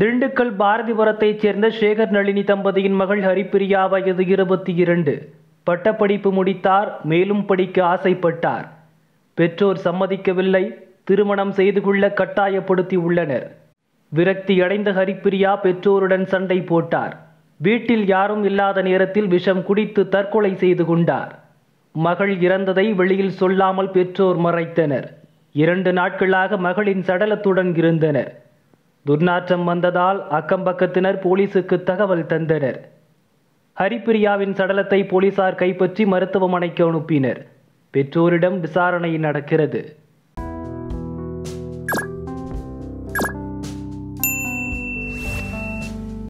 திண்டுக்கல் பாரதிபுரத்தைச் சேர்ந்த சேகர் நளினி தம்பதியின் மகள் ஹரிப்பிரியா வயது இருபத்தி இரண்டு பட்டப்படிப்பு முடித்தார் மேலும் படிக்க ஆசைப்பட்டார் பெற்றோர் சம்மதிக்கவில்லை திருமணம் செய்து கொள்ள கட்டாயப்படுத்தி உள்ளனர் விரக்தி அடைந்த ஹரிப்பிரியா பெற்றோருடன் சண்டை போட்டார் வீட்டில் யாரும் இல்லாத நேரத்தில் விஷம் குடித்து தற்கொலை செய்து கொண்டார் மகள் இறந்ததை வெளியில் சொல்லாமல் பெற்றோர் மறைத்தனர் இரண்டு நாட்களாக மகளின் சடலத்துடன் இருந்தனர் துர்நாற்றம் வந்ததால் அக்கம்பக்கத்தினர் போலீசுக்கு தகவல் தந்தனர் ஹரிப்பிரியாவின் சடலத்தை போலீசார் கைப்பற்றி மருத்துவமனைக்கு அனுப்பினர் பெற்றோரிடம் விசாரணை நடக்கிறது